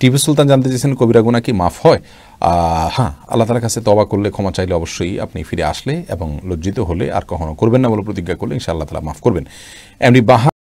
TV সুলতান জানতে চেয়েছেন কবিরা গুণা কি মাফ হয় হ্যাঁ আল্লাহ তালার কাছে তবা করলে ক্ষমা চাইলে অবশ্যই আপনি ফিরে আসলে এবং লজ্জিত হলে আর কখনো করবেন না বলে প্রতিজ্ঞা করলে ইনশাআল্লাহ তালা মাফ করবেন এমনি বাহা